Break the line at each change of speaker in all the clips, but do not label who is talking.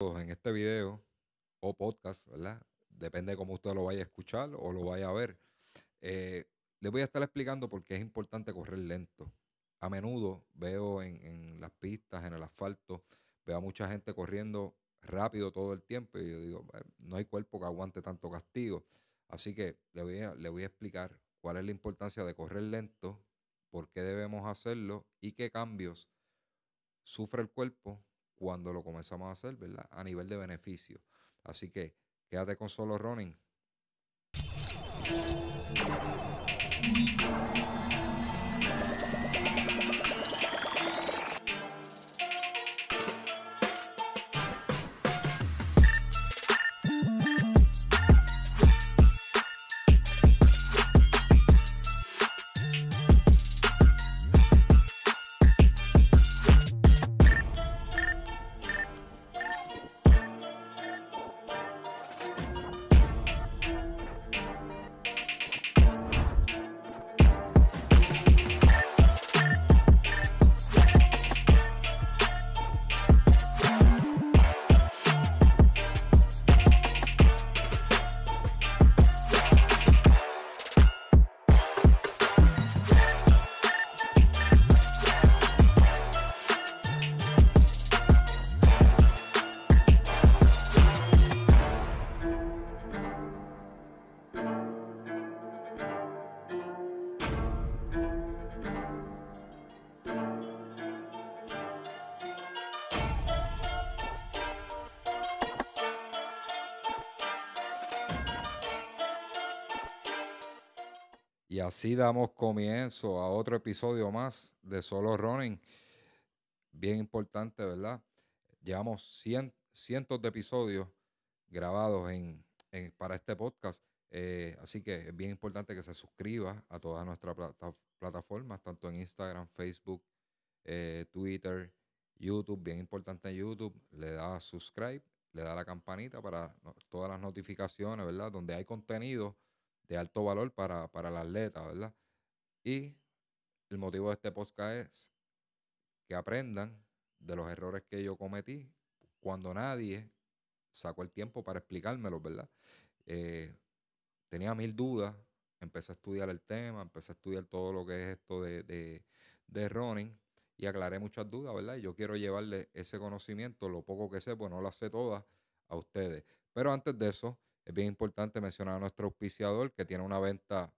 en este video o podcast, ¿verdad? Depende de cómo usted lo vaya a escuchar o lo vaya a ver. Eh, les voy a estar explicando por qué es importante correr lento. A menudo veo en, las pistas, en el asfalto, veo a mucha gente corriendo rápido todo el tiempo y yo digo, no hay cuerpo que aguante tanto castigo. Así que le voy le voy a explicar cuál es la importancia de correr lento, por qué debemos hacerlo y qué cambios sufre el cuerpo cuando lo comenzamos a hacer, ¿verdad? A nivel de beneficio. Así que quédate con solo running. Así damos comienzo a otro episodio más de Solo Running. Bien importante, ¿verdad? Llevamos cientos de episodios grabados en, para este podcast. Eh, así que es bien importante que se suscriba a todas nuestras plataformas, tanto en Instagram, Facebook, eh, Twitter, YouTube. Bien importante en YouTube, le da subscribe, le da la campanita para todas las notificaciones, ¿verdad? Donde hay contenido de alto valor para, para el atleta, ¿verdad? Y el motivo de este podcast es que aprendan de los errores que yo cometí cuando nadie sacó el tiempo para explicármelos, ¿verdad? Eh, tenía mil dudas, empecé a estudiar el tema, empecé a estudiar todo lo que es esto de, de, running y aclaré muchas dudas, ¿verdad? Y yo quiero llevarle ese conocimiento, lo poco que sé, pues no lo sé todas a ustedes. Pero antes de eso, es bien importante mencionar a nuestro auspiciador que tiene una venta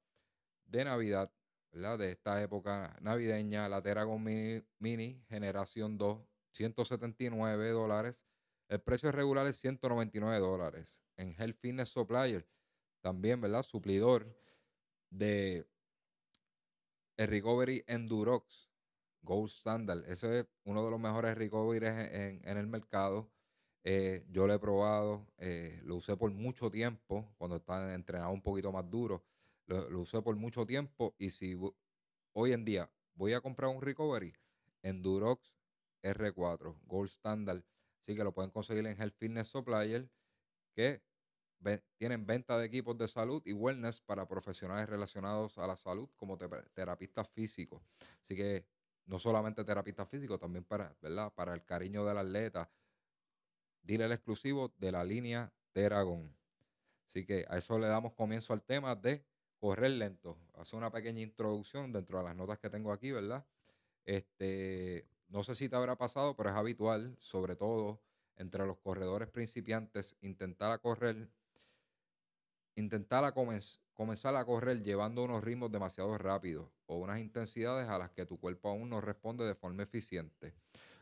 de Navidad, ¿verdad? De esta época navideña, la Terra Mini, Mini Generación 2, 179 dólares. El precio regular es 199 dólares. En Health Fitness Supplier, también, ¿verdad? Suplidor de el Recovery Endurox Gold Standard. Ese es uno de los mejores recoveries en el mercado. Eh, yo lo he probado, eh, lo usé por mucho tiempo, cuando estaba entrenado un poquito más duro, lo, usé por mucho tiempo y si hoy en día voy a comprar un recovery, Endurox R4, Gold Standard, así que lo pueden conseguir en Health Fitness Supplier, que tienen venta de equipos de salud y wellness para profesionales relacionados a la salud como terapistas físicos. Así que no solamente terapistas físicos, también para, ¿verdad? para el cariño del atleta Dile el exclusivo de la línea Terragón. Así que a eso le damos comienzo al tema de correr lento. Hace una pequeña introducción dentro de las notas que tengo aquí, ¿verdad? Este, no sé si te habrá pasado, pero es habitual, sobre todo entre los corredores principiantes, intentar a correr, intentar a comenzar a correr llevando unos ritmos demasiado rápidos o unas intensidades a las que tu cuerpo aún no responde de forma eficiente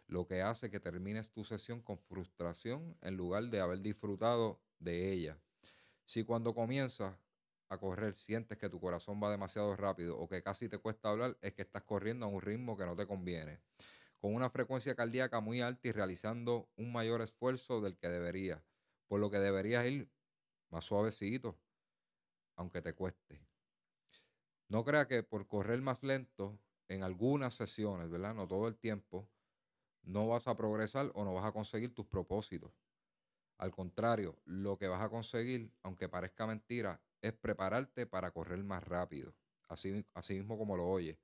lo que hace que termines tu sesión con frustración en lugar de haber disfrutado de ella. Si cuando comienzas a correr sientes que tu corazón va demasiado rápido o que casi te cuesta hablar, es que estás corriendo a un ritmo que no te conviene, con una frecuencia cardíaca muy alta y realizando un mayor esfuerzo del que deberías, por lo que deberías ir más suavecito, aunque te cueste. No crea que por correr más lento en algunas sesiones, ¿verdad? No todo el tiempo, no vas a progresar o no vas a conseguir tus propósitos. Al contrario, lo que vas a conseguir, aunque parezca mentira, es prepararte para correr más rápido. Así, mismo como lo oyes.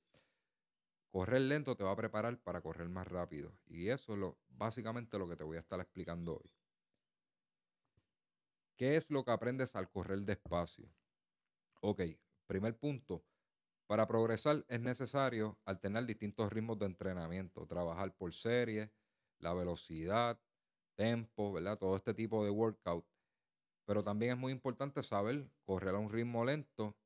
Correr lento te va a preparar para correr más rápido. Y eso es básicamente lo que te voy a estar explicando hoy. ¿Qué es lo que aprendes al correr despacio? Ok, primer punto, para progresar es necesario alternar distintos ritmos de entrenamiento, trabajar por series, la velocidad, tempo, ¿verdad? Todo este tipo de workout. Pero también es muy importante saber correr a un ritmo lento.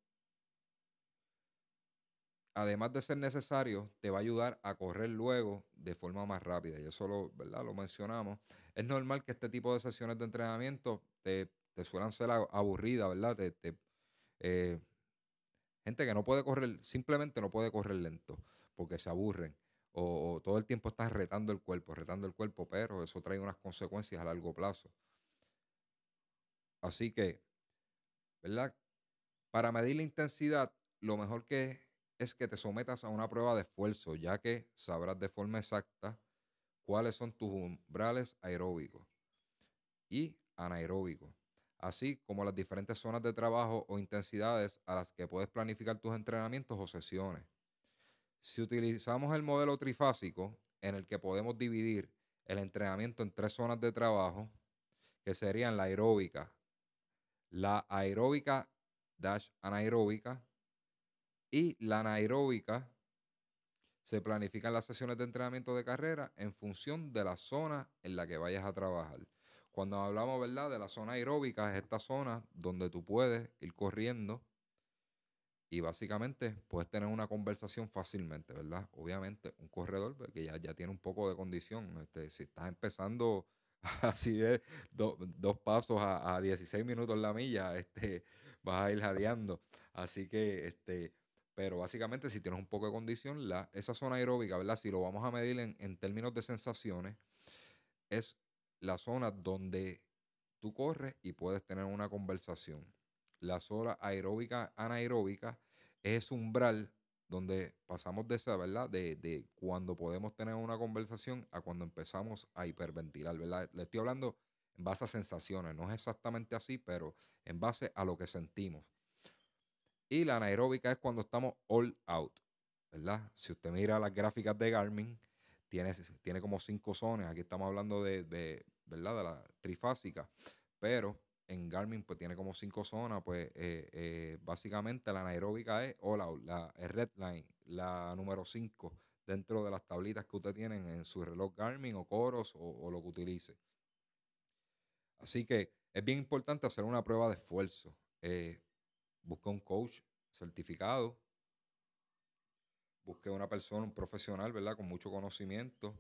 Además de ser necesario, te va a ayudar a correr luego de forma más rápida. Y eso lo, ¿verdad? lo mencionamos. Es normal que este tipo de sesiones de entrenamiento te, suelen ser aburridas, ¿verdad? Te, eh, Gente que no puede correr, simplemente no puede correr lento porque se aburren. O, todo el tiempo estás retando el cuerpo, retando el cuerpo, pero eso trae unas consecuencias a largo plazo. Así que, ¿verdad? Para medir la intensidad, lo mejor que es que te sometas a una prueba de esfuerzo, ya que sabrás de forma exacta cuáles son tus umbrales aeróbicos y anaeróbicos así como las diferentes zonas de trabajo o intensidades a las que puedes planificar tus entrenamientos o sesiones. Si utilizamos el modelo trifásico, en el que podemos dividir el entrenamiento en tres zonas de trabajo, que serían la aeróbica, la aeróbica dash anaeróbica y la anaeróbica, se planifican las sesiones de entrenamiento de carrera en función de la zona en la que vayas a trabajar. Cuando hablamos, ¿verdad?, de la zona aeróbica, es esta zona donde tú puedes ir corriendo y básicamente puedes tener una conversación fácilmente, ¿verdad? Obviamente, un corredor pues, que ya, ya tiene un poco de condición. Este, si estás empezando así de dos pasos a, 16 minutos la milla, este, vas a ir jadeando. Así que, este, pero básicamente, si tienes un poco de condición, la, esa zona aeróbica, ¿verdad? Si lo vamos a medir en, en términos de sensaciones, es la zona donde tú corres y puedes tener una conversación. La zona aeróbica, anaeróbica, es umbral donde pasamos de esa, ¿verdad? De, de, cuando podemos tener una conversación a cuando empezamos a hiperventilar, ¿verdad? Le estoy hablando en base a sensaciones, no es exactamente así, pero en base a lo que sentimos. Y la anaeróbica es cuando estamos all out, ¿verdad? Si usted mira las gráficas de Garmin, tiene, como cinco zonas. Aquí estamos hablando de, ¿verdad? de la trifásica, pero en Garmin pues tiene como cinco zonas, pues eh, eh, básicamente la anaeróbica es la redline, la número 5 dentro de las tablitas que usted tiene en su reloj Garmin o Coros o, lo que utilice. Así que es bien importante hacer una prueba de esfuerzo. Eh, busca un coach certificado busque una persona, un profesional, ¿verdad? Con mucho conocimiento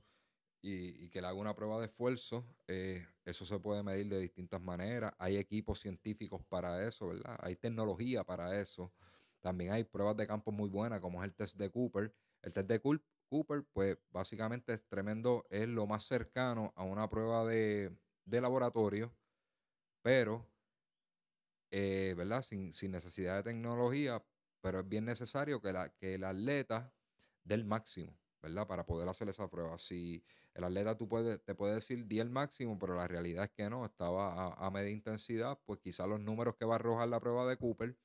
y, que le haga una prueba de esfuerzo. Eh, eso se puede medir de distintas maneras. Hay equipos científicos para eso, ¿verdad? Hay tecnología para eso. También hay pruebas de campo muy buenas, como es el test de Cooper. El test de Cooper, pues básicamente es tremendo, es lo más cercano a una prueba de, laboratorio, pero, eh, ¿verdad? Sin, necesidad de tecnología, pero es bien necesario que, la, que el atleta del máximo, ¿verdad? Para poder hacer esa prueba. Si el atleta tú puedes, te puede decir di el máximo, pero la realidad es que no, estaba a, media intensidad, pues quizás los números que va a arrojar la prueba de Cooper,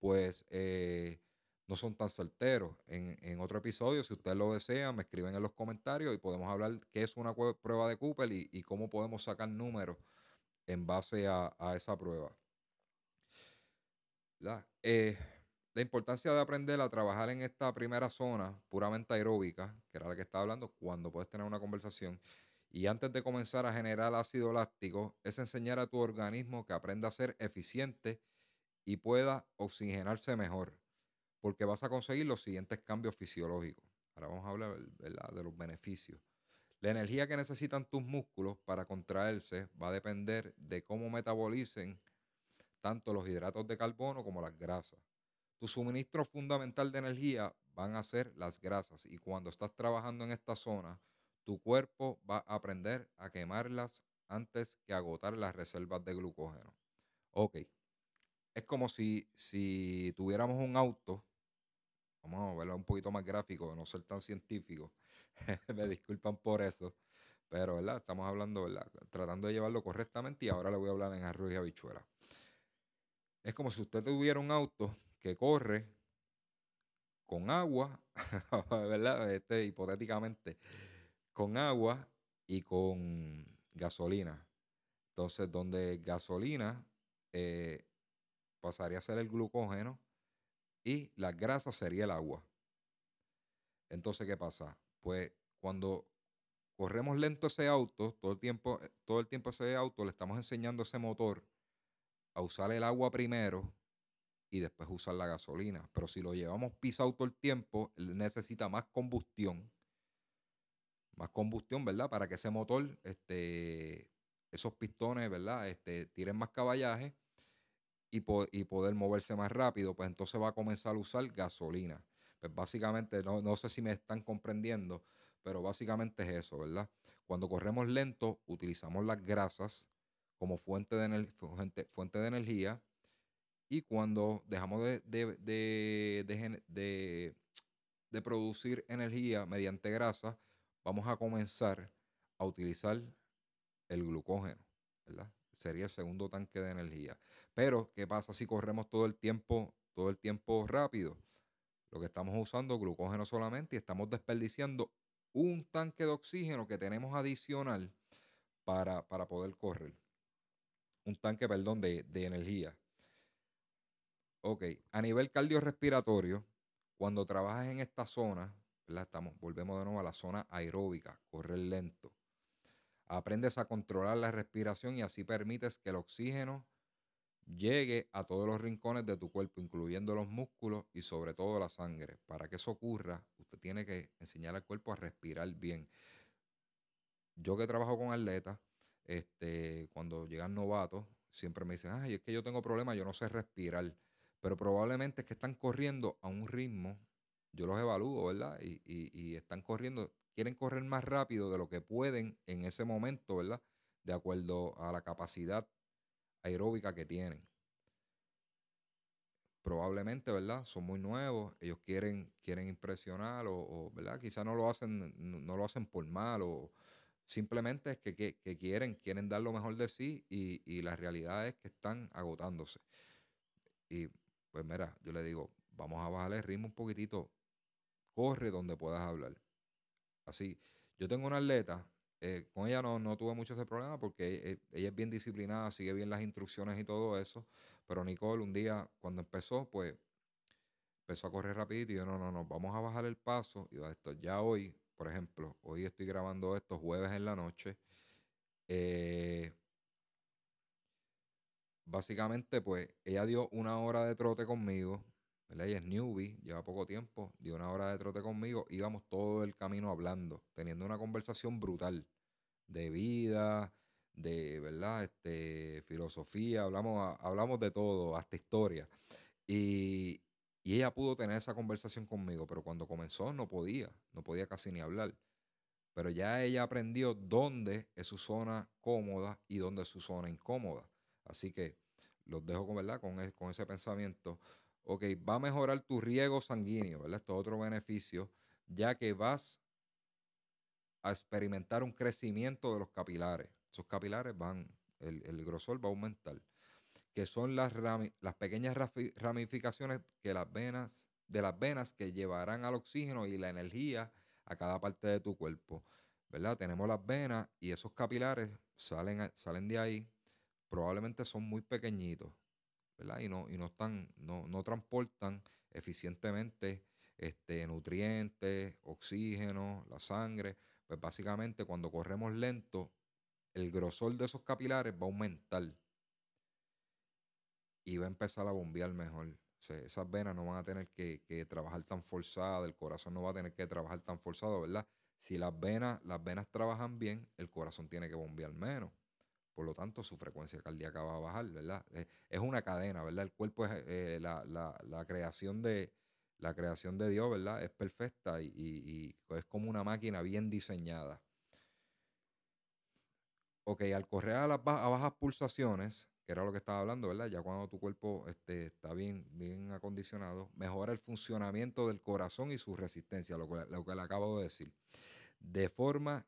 pues eh, no son tan certeros. En, otro episodio, si ustedes lo desean, me escriben en los comentarios y podemos hablar qué es una prueba de Cooper y, cómo podemos sacar números en base a, esa prueba. ¿Verdad? eh, la importancia de aprender a trabajar en esta primera zona puramente aeróbica, que era la que estaba hablando, cuando puedes tener una conversación, y antes de comenzar a generar ácido láctico, es enseñar a tu organismo que aprenda a ser eficiente y pueda oxigenarse mejor, porque vas a conseguir los siguientes cambios fisiológicos. Ahora vamos a hablar de los beneficios. La energía que necesitan tus músculos para contraerse va a depender de cómo metabolicen tanto los hidratos de carbono como las grasas. Tu suministro fundamental de energía van a ser las grasas y cuando estás trabajando en esta zona, tu cuerpo va a aprender a quemarlas antes que agotar las reservas de glucógeno. Ok, es como si, si tuviéramos un auto, vamos a verlo un poquito más gráfico, no ser tan científico, me disculpan por eso, pero ¿verdad? estamos hablando, ¿verdad? tratando de llevarlo correctamente y ahora le voy a hablar en arroz y habichuela. Es como si usted tuviera un auto que corre con agua, ¿verdad? Este, hipotéticamente, con agua y con gasolina. Entonces, donde gasolina eh, pasaría a ser el glucógeno y la grasa sería el agua. Entonces, ¿qué pasa? Pues cuando corremos lento ese auto, todo el tiempo, eh, todo el tiempo ese auto le estamos enseñando a ese motor a usar el agua primero y después usar la gasolina. Pero si lo llevamos pisado todo el tiempo, necesita más combustión. Más combustión, ¿verdad? Para que ese motor, este, esos pistones, ¿verdad? Este, tiren más caballaje y, poder moverse más rápido. Pues entonces va a comenzar a usar gasolina. Pues básicamente, no, sé si me están comprendiendo, pero básicamente es eso, ¿verdad? Cuando corremos lento, utilizamos las grasas como fuente de, fuente de energía y cuando dejamos de, producir energía mediante grasa, vamos a comenzar a utilizar el glucógeno, ¿verdad? Sería el segundo tanque de energía. Pero, ¿qué pasa si corremos todo el tiempo, todo el tiempo rápido? Lo que estamos usando es glucógeno solamente y estamos desperdiciando un tanque de oxígeno que tenemos adicional para, poder correr. Un tanque, perdón, de energía. Ok, a nivel cardiorrespiratorio, cuando trabajas en esta zona, Estamos, volvemos de nuevo a la zona aeróbica, correr lento. Aprendes a controlar la respiración y así permites que el oxígeno llegue a todos los rincones de tu cuerpo, incluyendo los músculos y sobre todo la sangre. Para que eso ocurra, usted tiene que enseñar al cuerpo a respirar bien. Yo que trabajo con atletas, este, cuando llegan novatos, siempre me dicen, ay, es que yo tengo problemas, yo no sé respirar pero probablemente es que están corriendo a un ritmo, yo los evalúo, ¿verdad? Y, están corriendo, quieren correr más rápido de lo que pueden en ese momento, ¿verdad? De acuerdo a la capacidad aeróbica que tienen. Probablemente, ¿verdad? Son muy nuevos, ellos quieren, quieren impresionar o, ¿verdad? quizás no lo hacen, no, lo hacen por mal o simplemente es que, quieren, quieren dar lo mejor de sí y, y la realidad es que están agotándose. Y pues mira, yo le digo, vamos a bajar el ritmo un poquitito, corre donde puedas hablar. Así, yo tengo una atleta, eh, con ella no, no, tuve mucho ese problema porque eh, ella, es bien disciplinada, sigue bien las instrucciones y todo eso, pero Nicole un día cuando empezó, pues empezó a correr rápido. y yo, no, no, no, vamos a bajar el paso. Y esto, ya hoy, por ejemplo, hoy estoy grabando esto jueves en la noche. Eh, básicamente, pues, ella dio una hora de trote conmigo. Ella es newbie, lleva poco tiempo, dio una hora de trote conmigo. Íbamos todo el camino hablando, teniendo una conversación brutal de vida, de verdad, este, filosofía, hablamos, hablamos de todo, hasta historia. y ella pudo tener esa conversación conmigo, pero cuando comenzó no podía, no podía casi ni hablar. Pero ya ella aprendió dónde es su zona cómoda y dónde es su zona incómoda. Así que los dejo con, ¿verdad? Con, ese pensamiento. Ok, va a mejorar tu riego sanguíneo, ¿verdad? Esto es otro beneficio, ya que vas a experimentar un crecimiento de los capilares. Esos capilares van, el, grosor va a aumentar, que son las, las pequeñas ramificaciones que las venas, de las venas que llevarán al oxígeno y la energía a cada parte de tu cuerpo. ¿verdad? Tenemos las venas y esos capilares salen, salen de ahí probablemente son muy pequeñitos, ¿verdad? Y no, y no están, no, no transportan eficientemente este, nutrientes, oxígeno, la sangre. Pues básicamente cuando corremos lento, el grosor de esos capilares va a aumentar y va a empezar a bombear mejor. esas venas no van a tener que, trabajar tan forzada, el corazón no va a tener que trabajar tan forzado, ¿verdad? Si las venas, las venas trabajan bien, el corazón tiene que bombear menos por lo tanto su frecuencia cardíaca va a bajar, ¿verdad? Eh, es una cadena, ¿verdad? El cuerpo es eh, la, creación de la creación de Dios, ¿verdad? Es perfecta y, es como una máquina bien diseñada. Ok, al correr a las bajas pulsaciones, que era lo que estaba hablando, ¿verdad? Ya cuando tu cuerpo este, está bien, bien acondicionado, mejora el funcionamiento del corazón y su resistencia, lo que, lo que le acabo de decir. De forma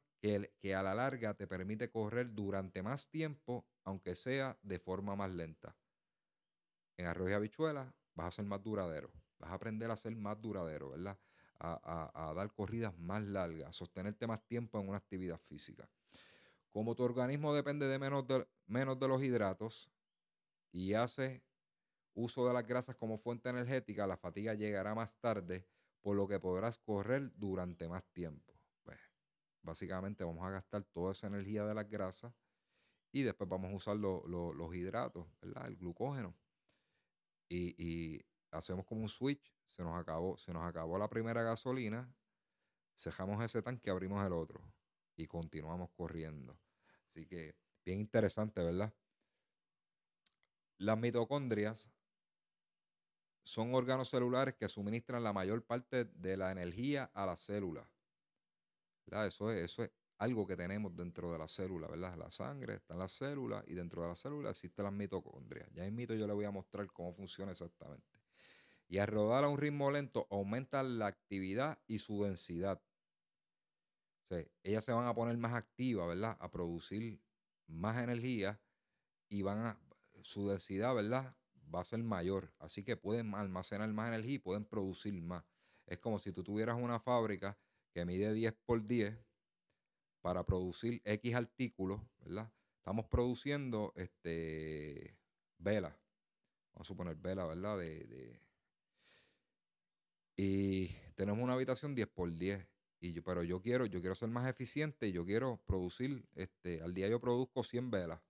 que, a la larga te permite correr durante más tiempo, aunque sea de forma más lenta. En arroz y habichuela vas a ser más duradero, vas a aprender a ser más duradero, ¿verdad? A, dar corridas más largas, a sostenerte más tiempo en una actividad física. Como tu organismo depende de menos de, menos de los hidratos y hace uso de las grasas como fuente energética, la fatiga llegará más tarde, por lo que podrás correr durante más tiempo básicamente vamos a gastar toda esa energía de las grasas y después vamos a usar los hidratos, ¿verdad? El glucógeno. Y, hacemos como un switch, se nos, acabó, se nos acabó la primera gasolina, cejamos ese tanque, abrimos el otro y continuamos corriendo. Así que bien interesante, ¿verdad? Las mitocondrias son órganos celulares que suministran la mayor parte de la energía a las células. Eso es, algo que tenemos dentro de la célula, ¿verdad? La sangre está en la célula y dentro de la célula existen las mitocondrias. Ya en mito yo le voy a mostrar cómo funciona exactamente. Y al rodar a un ritmo lento aumenta la actividad y su densidad. ellas se van a poner más activas, ¿verdad? A producir más energía y van a, su densidad, ¿verdad? Va a ser mayor. Así que pueden almacenar más energía y pueden producir más. Es como si tú tuvieras una fábrica que mide 10 por 10 para producir X artículos, ¿verdad? Estamos produciendo este, velas. Vamos a suponer velas, ¿verdad? De, y tenemos una habitación 10 por 10. Y pero yo quiero, yo quiero ser más eficiente yo quiero producir, este, al día yo produzco 100 velas.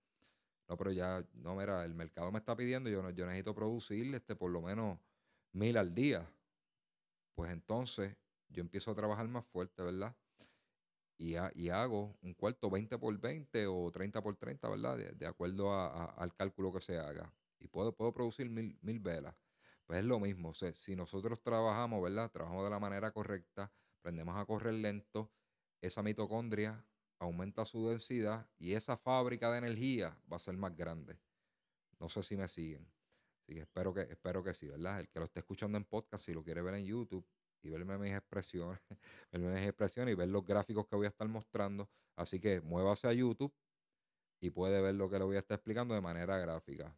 No, pero ya, no, mira, el mercado me está pidiendo, yo, yo necesito producir este, por lo menos mil al día. Pues entonces yo empiezo a trabajar más fuerte, ¿verdad? Y, hago un cuarto 20 por 20 o 30 por 30, ¿verdad? De, acuerdo al cálculo que se haga. Y puedo, puedo producir mil, mil velas. Pues es lo mismo. si nosotros trabajamos, ¿verdad? Trabajamos de la manera correcta, aprendemos a correr lento, esa mitocondria aumenta su densidad y esa fábrica de energía va a ser más grande. No sé si me siguen. Así espero que, espero que sí, ¿verdad? El que lo esté escuchando en podcast, si lo quiere ver en YouTube, y verme mis expresiones, verme mis expresiones y ver los gráficos que voy a estar mostrando. Así que muévase a YouTube y puede ver lo que le voy a estar explicando de manera gráfica.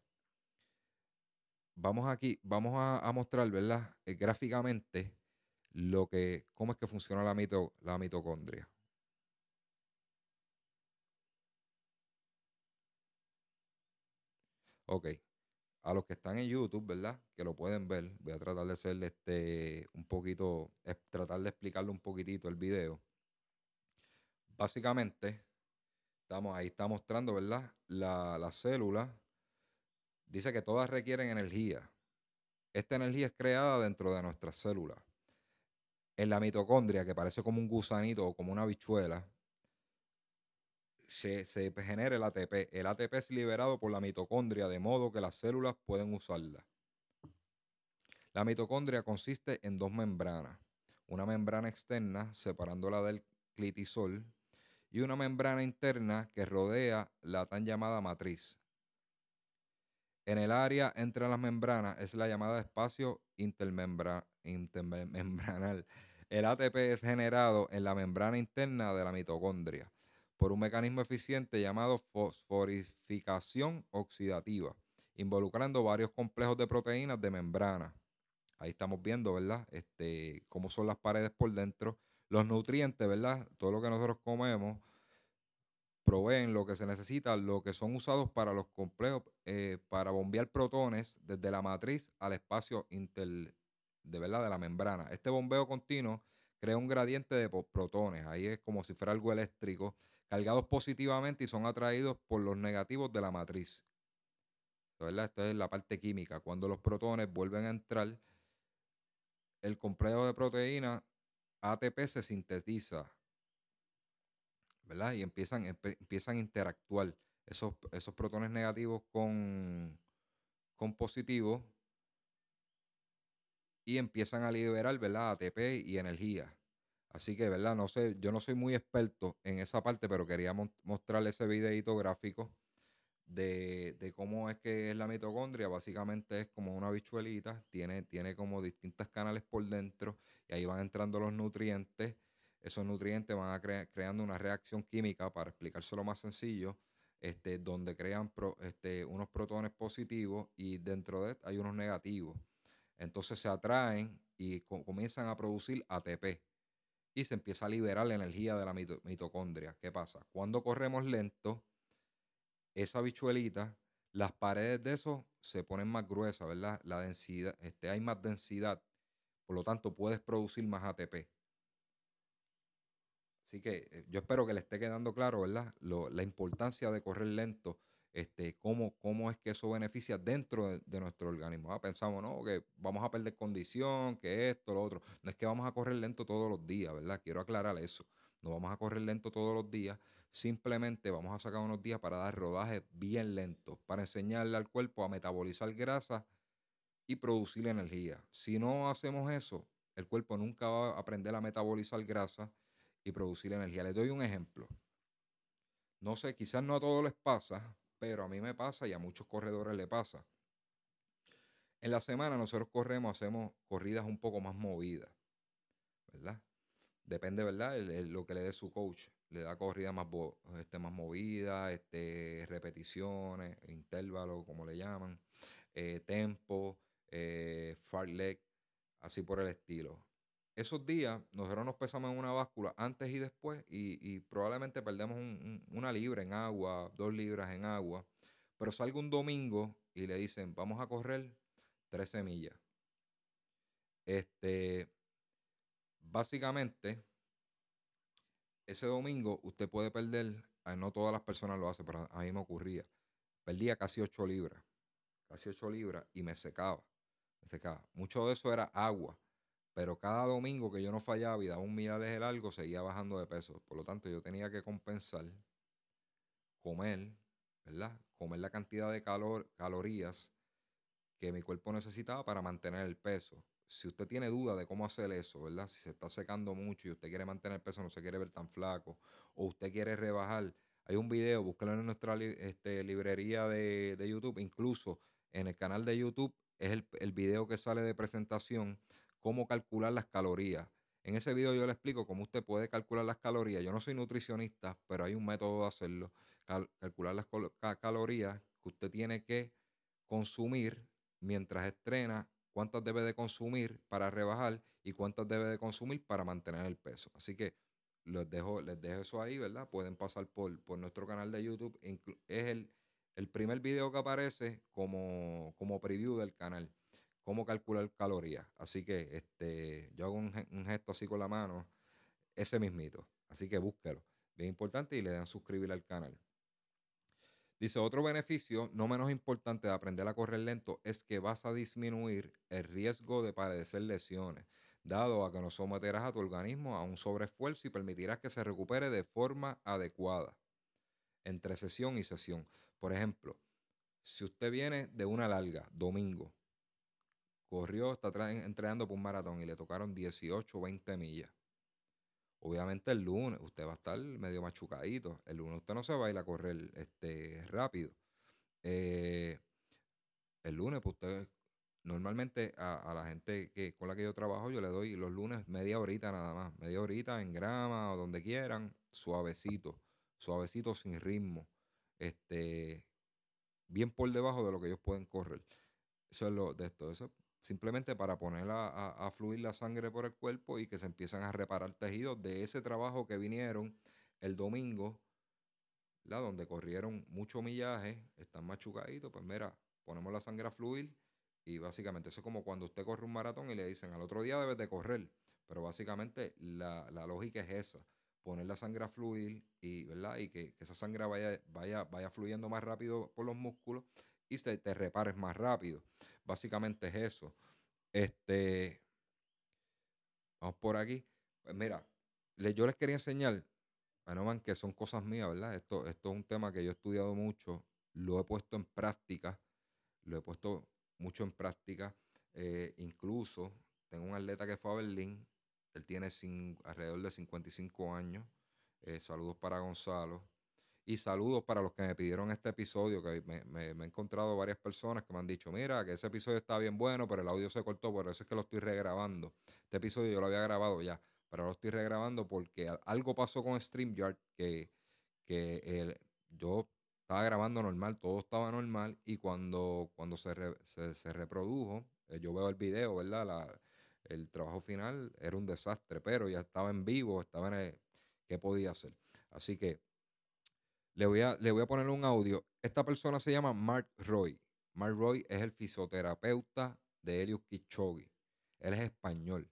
Vamos aquí, vamos a, mostrar, ¿verdad? Eh, gráficamente lo que, cómo es que funciona la, mito, la mitocondria. Ok, a los que están en YouTube, ¿verdad? Que lo pueden ver. Voy a tratar de hacerle este un poquito, tratar de explicarle un poquitito el video. Básicamente, estamos, ahí está mostrando, ¿verdad? La, la célula dice que todas requieren energía. Esta energía es creada dentro de nuestras células. En la mitocondria, que parece como un gusanito o como una bichuela, se, genera el ATP. El ATP es liberado por la mitocondria, de modo que las células pueden usarla. La mitocondria consiste en dos membranas, una membrana externa separándola del clitisol y una membrana interna que rodea la tan llamada matriz. En el área entre las membranas es la llamada espacio intermembranal. El ATP es generado en la membrana interna de la mitocondria por un mecanismo eficiente llamado fosforificación oxidativa, involucrando varios complejos de proteínas de membrana. Ahí estamos viendo, ¿verdad? Este, cómo son las paredes por dentro. Los nutrientes, ¿verdad? Todo lo que nosotros comemos proveen lo que se necesita, lo que son usados para los complejos, eh, para bombear protones desde la matriz al espacio inter, de, ¿verdad? de la membrana. Este bombeo continuo crea un gradiente de protones, ahí es como si fuera algo eléctrico, cargados positivamente y son atraídos por los negativos de la matriz. ¿verdad? es la parte química. Cuando los protones vuelven a entrar, el complejo de proteína ATP se sintetiza, Y empiezan, empiezan a interactuar esos, esos protones negativos con, con positivos y empiezan a liberar, ¿verdad? ATP y energía. Así que, ¿verdad? No sé, yo no soy muy experto en esa parte, pero quería mostrarles ese videito gráfico de, cómo es que es la mitocondria. Básicamente es como una bichuelita, tiene, tiene como distintos canales por dentro y ahí van entrando los nutrientes. Esos nutrientes van creando una reacción química, para explicárselo más sencillo, este, donde crean este, unos protones positivos y dentro de hay unos negativos. Entonces se atraen y comienzan a producir ATP y se empieza a liberar la energía de la mitocondria. ¿Qué pasa? Cuando corremos lento, esa bichuelita, las paredes de eso se ponen más gruesas, ¿verdad? La densidad, este, hay más densidad, por lo tanto puedes producir más ATP. Así que eh, yo espero que le esté quedando claro, ¿verdad? la importancia de correr lento este, cómo, es que eso beneficia dentro de, nuestro organismo. Ah, pensamos, no, que vamos a perder condición, que esto, lo otro. No es que vamos a correr lento todos los días, ¿verdad? Quiero aclarar eso. No vamos a correr lento todos los días, simplemente vamos a sacar unos días para dar rodajes bien lentos, para enseñarle al cuerpo a metabolizar grasa y producir energía. Si no hacemos eso, el cuerpo nunca va a aprender a metabolizar grasa y producir energía. Les doy un ejemplo. No sé, quizás no a todos les pasa, pero a mí me pasa y a muchos corredores le pasa. En la semana nosotros corremos, hacemos corridas un poco más movidas, ¿verdad? Depende, ¿verdad? lo que le dé su coach. Le da corridas más, este, más movidas, este, repeticiones, intervalos, como le llaman, eh, tempo, eh, leg, así por el estilo esos días nosotros nos pesamos en una báscula antes y después y, probablemente perdemos una libra en agua, dos libras en agua, pero salgo un domingo y le dicen, vamos a correr tres semillas. Este, básicamente, ese domingo usted puede perder, ah, no todas las personas lo hacen, pero a mí me ocurría, perdía casi ocho libras, casi ocho libras y me secaba, me secaba. Mucho de eso era agua pero cada domingo que yo no fallaba y daba un millares de algo seguía bajando de peso. Por lo tanto, yo tenía que compensar comer, ¿verdad? Comer la cantidad de calor, calorías que mi cuerpo necesitaba para mantener el peso. Si usted tiene duda de cómo hacer eso, ¿verdad? Si se está secando mucho y usted quiere mantener el peso, no se quiere ver tan flaco, o usted quiere rebajar, hay un video, búsquelo en nuestra este, librería de, YouTube, incluso en el canal de YouTube es el, el video que sale de presentación cómo calcular las calorías. En ese video yo le explico cómo usted puede calcular las calorías. Yo no soy nutricionista, pero hay un método de hacerlo. calcular las calorías que usted tiene que consumir mientras estrena, cuántas debe de consumir para rebajar y cuántas debe de consumir para mantener el peso. Así que les dejo, les dejo eso ahí, ¿verdad? Pueden pasar por, por nuestro canal de YouTube. es el, primer video que aparece como, como preview del canal cómo calcular calorías. Así que este, yo hago un, gesto así con la mano, ese mismito. Así que búsquelo. Bien importante y le dan suscribir al canal. Dice, otro beneficio no menos importante de aprender a correr lento es que vas a disminuir el riesgo de padecer lesiones, dado a que no someterás a tu organismo a un sobreesfuerzo y permitirás que se recupere de forma adecuada entre sesión y sesión. Por ejemplo, si usted viene de una larga, domingo, corrió, está entrenando por un maratón y le tocaron 18 o 20 millas. Obviamente el lunes usted va a estar medio machucadito. El lunes usted no se va a ir a correr este, rápido. Eh, el lunes, pues usted, normalmente a, la gente que, con la que yo trabajo, yo le doy los lunes media horita nada más. Media horita en grama o donde quieran, suavecito. Suavecito sin ritmo. Este, bien por debajo de lo que ellos pueden correr. Eso es lo de esto. Eso simplemente para ponerla a, fluir la sangre por el cuerpo y que se empiezan a reparar tejidos de ese trabajo que vinieron el domingo, ¿la? donde corrieron mucho millaje, están machucaditos, pues mira, ponemos la sangre a fluir y básicamente eso es como cuando usted corre un maratón y le dicen al otro día debes de correr, pero básicamente la, lógica es esa, poner la sangre a fluir y, ¿verdad? y que, que esa sangre vaya, vaya, vaya fluyendo más rápido por los músculos y te repares más rápido. Básicamente es eso. Este, vamos por aquí. Pues mira, yo les quería enseñar, no man, que son cosas mías, ¿verdad? Esto, esto es un tema que yo he estudiado mucho, lo he puesto en práctica, lo he puesto mucho en práctica. Eh, incluso tengo un atleta que fue a Berlín, él tiene alrededor de 55 años. Eh, saludos para Gonzalo. Y saludos para los que me pidieron este episodio, que me, me, he encontrado varias personas que me han dicho, mira, que ese episodio está bien bueno, pero el audio se cortó, por eso es que lo estoy regrabando. Este episodio yo lo había grabado ya, pero lo estoy regrabando porque algo pasó con StreamYard que, que el, yo estaba grabando normal, todo estaba normal, y cuando, cuando se, reprodujo, eh, yo veo el video, ¿verdad? el trabajo final era un desastre, pero ya estaba en vivo, estaba en el, ¿Qué podía hacer? Así que le voy, a, le voy a poner un audio. Esta persona se llama Mark Roy. Mark Roy es el fisioterapeuta de Helios Kichogi. Él es español.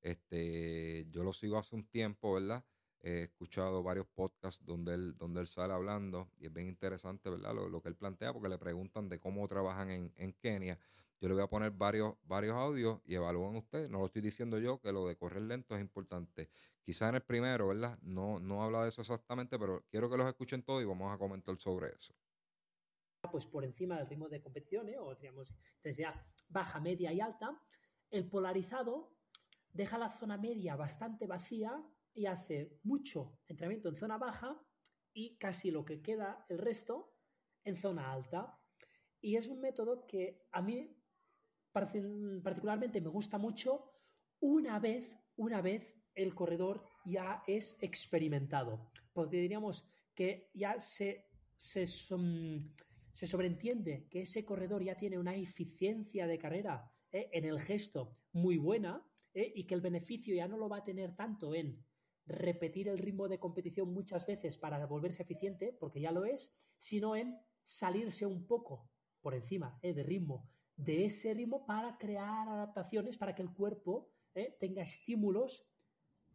Este, yo lo sigo hace un tiempo, ¿verdad? He escuchado varios podcasts donde él, donde él sale hablando y es bien interesante, ¿verdad? Lo, lo que él plantea porque le preguntan de cómo trabajan en, en, Kenia. Yo le voy a poner varios, varios audios y evalúan ustedes. No lo estoy diciendo yo, que lo de correr lento es importante. Quizá en el primero, ¿verdad? No, no habla de eso exactamente, pero quiero que los escuchen todos y vamos a comentar sobre eso.
Pues por encima del ritmo de competición, ¿eh? o digamos, desde baja, media y alta, el polarizado deja la zona media bastante vacía y hace mucho entrenamiento en zona baja y casi lo que queda el resto en zona alta. Y es un método que a mí particularmente me gusta mucho una vez, una vez el corredor ya es experimentado. Porque diríamos que ya se, se, sobreentiende que ese corredor ya tiene una eficiencia de carrera eh, en el gesto muy buena eh, y que el beneficio ya no lo va a tener tanto en repetir el ritmo de competición muchas veces para volverse eficiente, porque ya lo es, sino en salirse un poco por encima eh, de ritmo, de ese ritmo para crear adaptaciones, para que el cuerpo tenga estímulos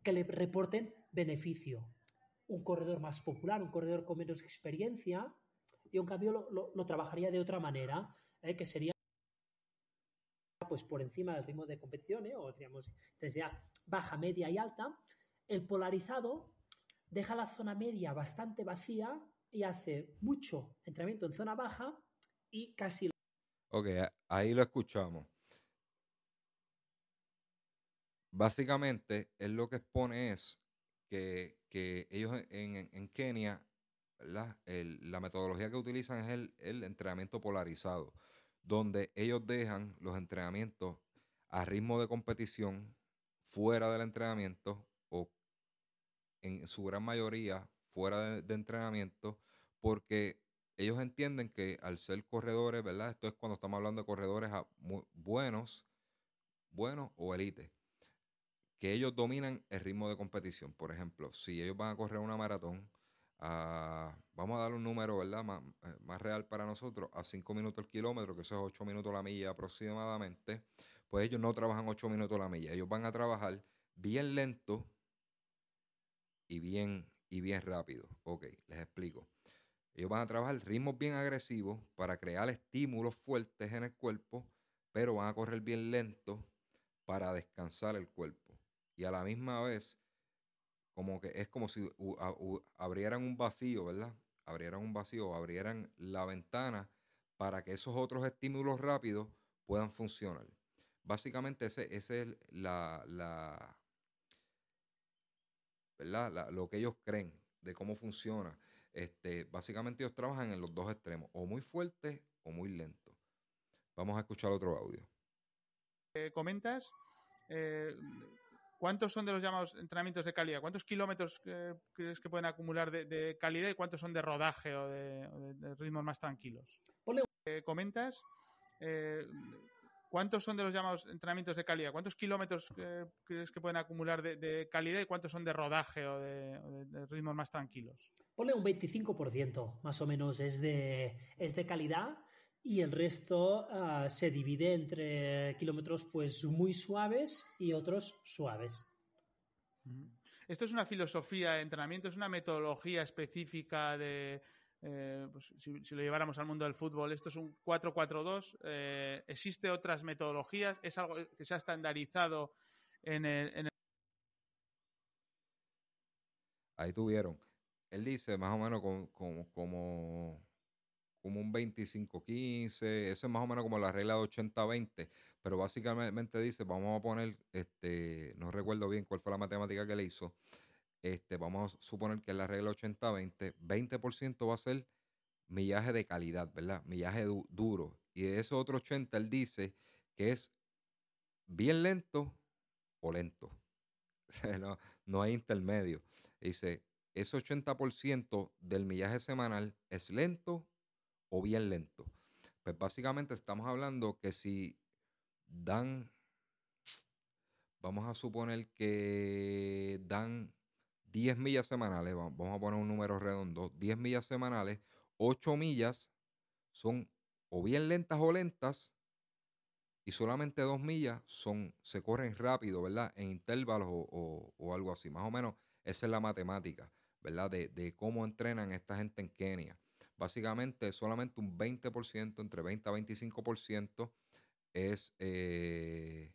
que le reporten beneficio. Un corredor más popular, un corredor con menos experiencia, y un cambio lo, trabajaría de otra manera, eh, que sería pues por encima del ritmo de competición, eh, o digamos, desde baja, media y alta. El polarizado deja la zona media bastante vacía y hace mucho entrenamiento en zona baja y casi...
Ok, ahí lo escuchamos básicamente, él lo que expone es que, ellos en, Kenia, la, metodología que utilizan es el, entrenamiento polarizado, donde ellos dejan los entrenamientos a ritmo de competición fuera del entrenamiento o en su gran mayoría fuera de, entrenamiento, porque ellos entienden que al ser corredores, ¿verdad? Esto es cuando estamos hablando de corredores a muy buenos, buenos o elites que ellos dominan el ritmo de competición. Por ejemplo, si ellos van a correr una maratón, ah, vamos a dar un número, ¿verdad? Eh, más, real para nosotros, a 5 minutos el kilómetro, que eso es 8 minutos la milla aproximadamente, pues ellos no trabajan ocho minutos la milla, ellos van a trabajar bien lento y bien, y bien rápido. Ok, les explico. Ellos van a trabajar ritmos bien agresivos para crear estímulos fuertes en el cuerpo, pero van a correr bien lento para descansar el cuerpo y a la misma vez, como que es como si abrieran un vacío, ¿verdad? Abrieran un vacío, abrieran la ventana para que esos otros estímulos rápidos puedan funcionar. Básicamente ese, es la, la, ¿verdad? lo que ellos creen de cómo funciona. Este, básicamente ellos trabajan en los dos extremos, o muy fuerte o muy lento. Vamos a escuchar otro audio.
Eh, comentas,
eh, ¿Cuántos son de los llamados entrenamientos de calidad? ¿Cuántos kilómetros eh, crees que pueden acumular de, calidad y cuántos son de rodaje o de, ritmos más tranquilos? Eh, ¿Comentas? Eh, ¿Cuántos son de los llamados entrenamientos de calidad? ¿Cuántos kilómetros crees que pueden acumular de, calidad y cuántos son de rodaje o de, ritmos
más tranquilos? Pone un 25% más o menos es de, es de calidad y el resto ah, se divide entre kilómetros pues muy suaves y otros suaves. Mm. Esto es una filosofía de entrenamiento, es una metodología específica de, eh, pues, si, lo lleváramos al mundo del fútbol, esto es un 4-4-2, eh, existe otras metodologías, es algo que se ha estandarizado en el...
Ahí tuvieron. Él dice más o menos como como un 25-15, eso es más o menos como la regla de 80-20, pero básicamente dice, vamos a poner, este, no recuerdo bien cuál fue la matemática que le hizo, este, vamos a suponer que es la regla 80-20, 20%, va a ser millaje de calidad, ¿verdad? Millaje duro. Y de ese otro 80, él dice que es bien lento o lento. no, no hay intermedio. Dice, ese 80% del millaje semanal es lento o bien lento. Pues básicamente estamos hablando que si dan, vamos a suponer que dan 10 millas semanales, vamos a poner un número redondo, 10 millas semanales, 8 millas son o bien lentas o lentas, y solamente 2 millas son, se corren rápido, ¿verdad? En intervalos o, algo así. Más o menos esa es la matemática, ¿verdad? De, de, cómo entrenan esta gente en Kenia básicamente solamente un 20%, entre 20 a 25% es eh,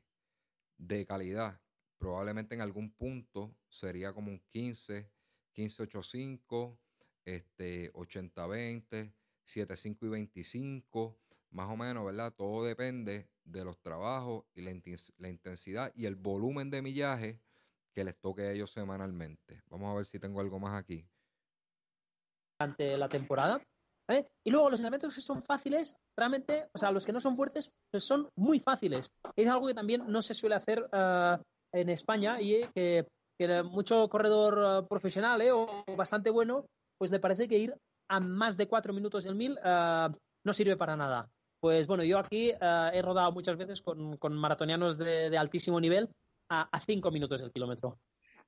de calidad. Probablemente en algún punto sería como un 15, 1585, este, 80-20, 75 y 25, más o menos, ¿verdad? Todo depende de los trabajos y la intensidad y el volumen de millaje que les toque a ellos semanalmente. Vamos a ver si tengo algo más aquí.
Ante la temporada, y luego los elementos que son fáciles, realmente, o sea, los que no son fuertes, pues son muy fáciles. Es algo que también no se suele hacer ah, en España y que, mucho corredor ah, profesional eh, o bastante bueno, pues le parece que ir a más de cuatro minutos del mil ah, no sirve para nada. Pues bueno, yo aquí he rodado muchas veces con, maratonianos de, altísimo nivel a, cinco minutos del kilómetro.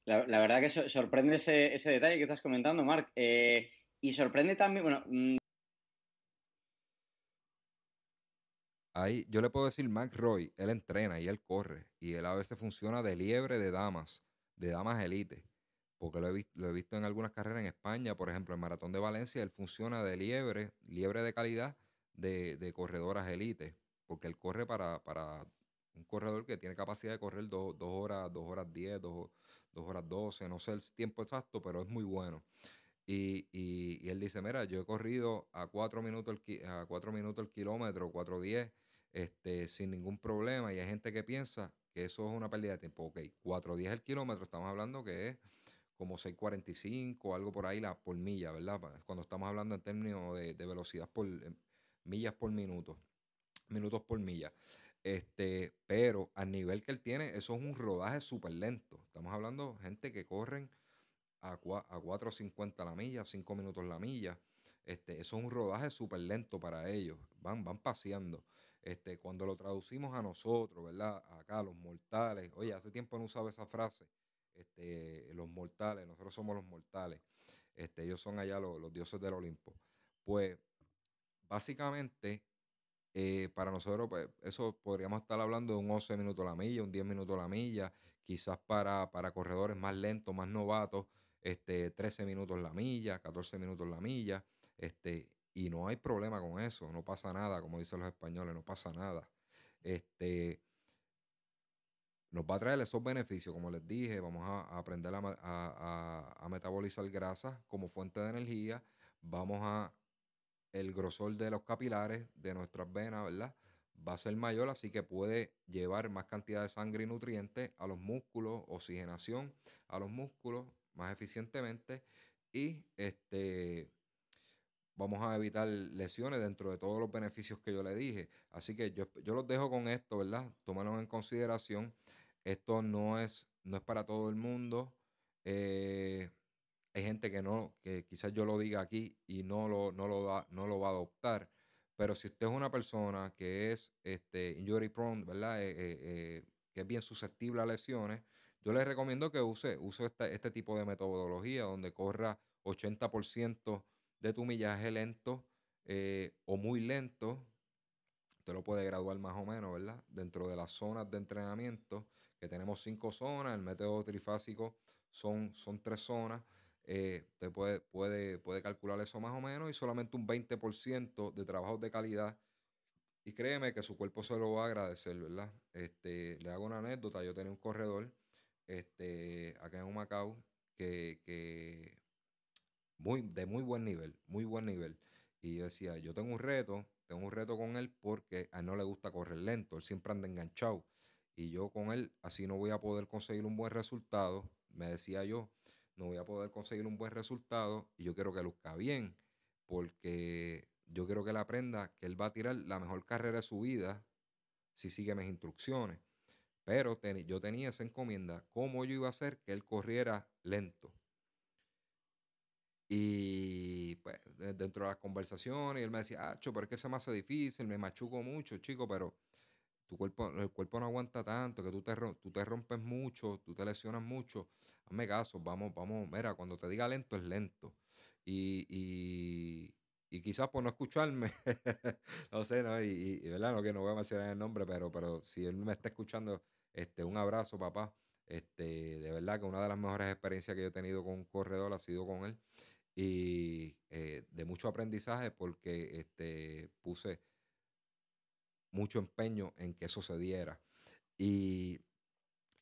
La, verdad que sorprende ese, ese, detalle que estás
comentando, Marc. Eh, y sorprende también, bueno, mm,
Ahí, yo le puedo decir, Mac Roy, él entrena y él corre. Y él a veces funciona de liebre de damas, de damas elite. Porque lo he, visto en algunas carreras en España, por ejemplo, el Maratón de Valencia, él funciona de liebre, liebre de calidad de, corredoras elite. Porque él corre para, un corredor que tiene capacidad de correr dos horas, dos horas 10, dos horas doce, no sé el tiempo exacto, pero es muy bueno. Y, él dice, mira, yo he corrido a cuatro minutos el, a cuatro minutos el kilómetro, 4.10, este, sin ningún problema. Y hay gente que piensa que eso es una pérdida de tiempo. Ok, 4.10 el kilómetro, estamos hablando que es como 6.45, algo por ahí la, por milla, ¿verdad? Cuando estamos hablando en términos de, velocidad por em, millas por minuto, minutos por milla. Este, pero al nivel que él tiene, eso es un rodaje súper lento. Estamos hablando de gente que corren a, a 4.50 la milla, 5 minutos la milla. Este, eso es un rodaje súper lento para ellos. Van, van paseando. Este, cuando lo traducimos a nosotros, ¿verdad? Acá, los mortales. Oye, hace tiempo no usaba esa frase. Este, los mortales, nosotros somos los mortales. Este, ellos son allá los, dioses del Olimpo. Pues, básicamente, eh, para nosotros, pues, eso podríamos estar hablando de un 11 minutos la milla, un 10 minutos la milla, quizás para, para corredores más lentos, más novatos, este, 13 minutos la milla, 14 minutos la milla, este, y no hay problema con eso, no pasa nada, como dicen los españoles, no pasa nada. Este, nos va a traer esos beneficios, como les dije, vamos a, aprender a, a, metabolizar grasas como fuente de energía, vamos a el grosor de los capilares de nuestras venas, ¿verdad? Va a ser mayor, así que puede llevar más cantidad de sangre y nutrientes a los músculos, oxigenación a los músculos más eficientemente y este vamos a evitar lesiones dentro de todos los beneficios que yo le dije. Así que yo, los dejo con esto, ¿verdad? Tómalo en consideración. Esto no es, no es para todo el mundo. Eh, hay gente que no, que quizás yo lo diga aquí y no lo, lo, va, no lo va a adoptar. Pero si usted es una persona que es este, injury prone, ¿verdad? Eh, eh, que es bien susceptible a lesiones, yo les recomiendo que use, use este tipo de metodología donde corra 80% de tu millaje lento eh, o muy lento. Usted lo puede graduar más o menos, ¿verdad? Dentro de las zonas de entrenamiento, que tenemos cinco zonas, el método trifásico son, son tres zonas. usted eh, puede, puede, calcular eso más o menos y solamente un 20% de trabajos de calidad. Y créeme que su cuerpo se lo va a agradecer, ¿verdad? Este, le hago una anécdota. Yo tenía un corredor este, acá en Humacao que muy, de muy buen nivel, muy buen nivel. Y yo decía, yo tengo un reto, tengo un reto con él porque a él no le gusta correr lento, él siempre anda enganchado. Y yo con él así no voy a poder conseguir un buen resultado, me decía yo, no voy a poder conseguir un buen resultado y yo quiero que luzca bien porque yo quiero que él aprenda que él va a tirar la mejor carrera de su vida si sigue mis instrucciones. Pero yo tenía esa encomienda, cómo yo iba a hacer que él corriera lento. Y pues, dentro de las conversaciones, él me decía, ah, pero es que se me hace difícil, me machuco mucho, chico, pero tu cuerpo, el cuerpo no aguanta tanto, que tú te, tú rompes mucho, tú te lesionas mucho. Hazme caso, vamos, vamos, mira, cuando te diga lento, es lento. Y, y, quizás por no escucharme, no sé, ¿no? Y, verdad, no que no voy a mencionar el nombre, pero, pero si él me está escuchando, este, un abrazo, papá. Este, de verdad que una de las mejores experiencias que yo he tenido con un corredor ha sido con él y eh, de mucho aprendizaje porque este, puse mucho empeño en que eso se diera. Y,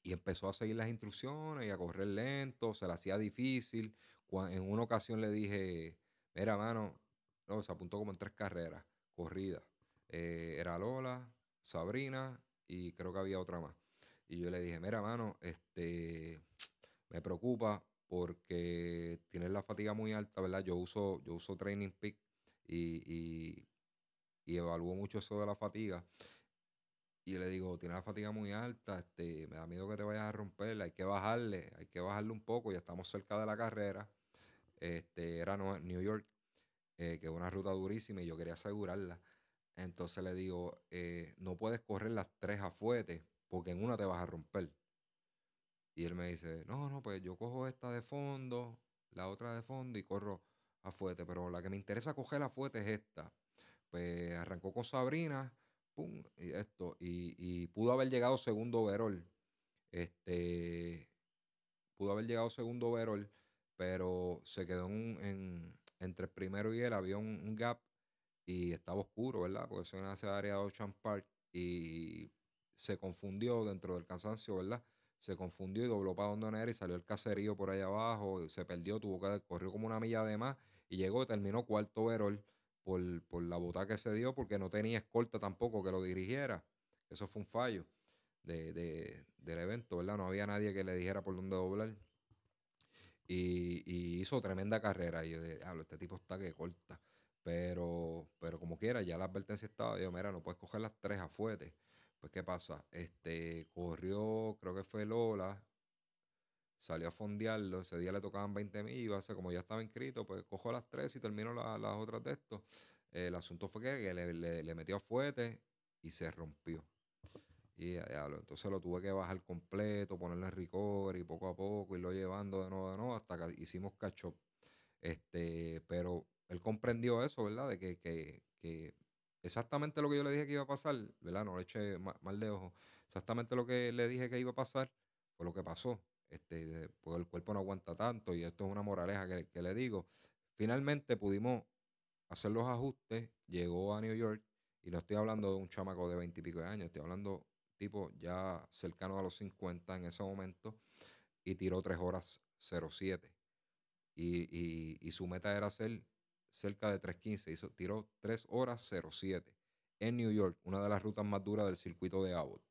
empezó a seguir las instrucciones y a correr lento, se la hacía difícil. en una ocasión le dije, mira, mano, no, se apuntó como en tres carreras, corridas. Eh, era Lola, Sabrina y creo que había otra más. Y yo le dije, mira, mano, este, me preocupa porque tienes la fatiga muy alta, ¿verdad? Yo uso, yo uso Training Peak y, y, evalúo mucho eso de la fatiga. Y le digo, tienes la fatiga muy alta, este, me da miedo que te vayas a romper, hay que bajarle, hay que bajarle un poco, ya estamos cerca de la carrera. Este, era New York, eh, que es una ruta durísima y yo quería asegurarla. Entonces le digo, eh, no puedes correr las tres a fuete porque en una te vas a romper. Y él me dice, no, no, pues yo cojo esta de fondo, la otra de fondo y corro a fuete. Pero la que me interesa coger a fuerte es esta. Pues arrancó con Sabrina, pum, y esto. Y, pudo haber llegado segundo Verol. Este, pudo haber llegado segundo Verol, pero se quedó en, entre primero y él. Había un, gap y estaba oscuro, ¿verdad? Porque eso era hacia área de Ocean Park y se confundió dentro del cansancio, ¿verdad? se confundió y dobló para donde era y salió el caserío por ahí abajo, se perdió, tuvo que corrió como una milla de más y llegó, terminó cuarto Verol por, la bota que se dio porque no tenía escolta tampoco que lo dirigiera. Eso fue un fallo del evento, ¿verdad? No había nadie que le dijera por dónde doblar. Y, hizo tremenda carrera. Y yo dije, hablo, este tipo está que corta. Pero, pero como quiera, ya la advertencia estaba. Yo, mira, no puedes coger las tres a pues, ¿qué pasa? Este, corrió, creo que fue Lola, salió a fondearlo, ese día le tocaban 20 mil, como ya estaba inscrito, pues cojo las tres y termino las otras de estos. el asunto fue que, le, metió a fuete y se rompió. Y entonces lo tuve que bajar completo, ponerle en recovery poco a poco, irlo llevando de nuevo, nuevo, hasta que hicimos cacho Este, pero él comprendió eso, ¿verdad? De que, que, que exactamente lo que yo le dije que iba a pasar, ¿verdad? No le eché mal de ojo. Exactamente lo que le dije que iba a pasar fue lo que pasó. Este, pues el cuerpo no aguanta tanto y esto es una moraleja que, le digo. Finalmente pudimos hacer los ajustes, llegó a New York y no estoy hablando de un chamaco de veintipico de años, estoy hablando tipo ya cercano a los 50 en ese momento y tiró 3 horas 07. Y, y su meta era hacer cerca de 3.15. Hizo, tiró 3 horas 07 en New York, una de las rutas más duras del circuito de Abbott.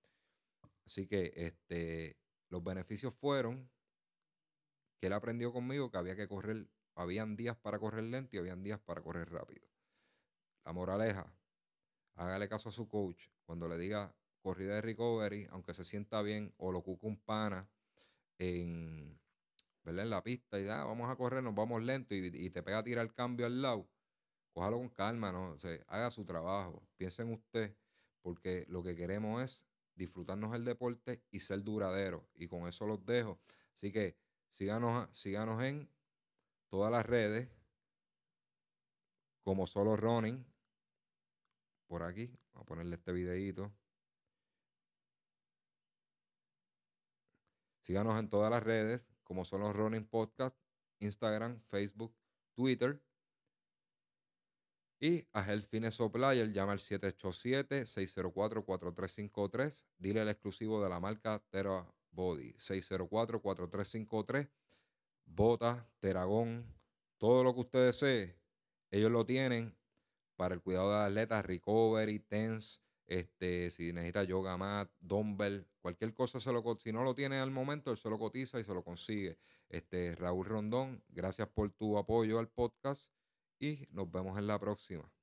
Así que este, los beneficios fueron que él aprendió conmigo que había que correr, habían días para correr lento y habían días para correr rápido. La moraleja, hágale caso a su coach cuando le diga corrida de recovery, aunque se sienta bien, o lo cuque un pana en, en la pista y da, ah, vamos a correr, nos vamos lento y, te pega a tirar el cambio al lado, cójalo con calma, ¿no? haga su trabajo, piensen en usted, porque lo que queremos es disfrutarnos el deporte y ser duradero. Y con eso los dejo. Así que síganos, síganos en todas las redes, como solo Running por aquí, voy a ponerle este videito. Síganos en todas las redes, como son los Running Podcast, Instagram, Facebook, Twitter. Y a Health Fitness Supplier llama al 787-604-4353. Dile el exclusivo de la marca Terra Body. 604-4353. Bota, Teragón, todo lo que usted desee. Ellos lo tienen para el cuidado de atletas, recovery, tense, este, si necesita yoga mat, dumbbell, cualquier cosa, se lo, si no lo tiene al momento, él se lo cotiza y se lo consigue. Este, Raúl Rondón, gracias por tu apoyo al podcast y nos vemos en la próxima.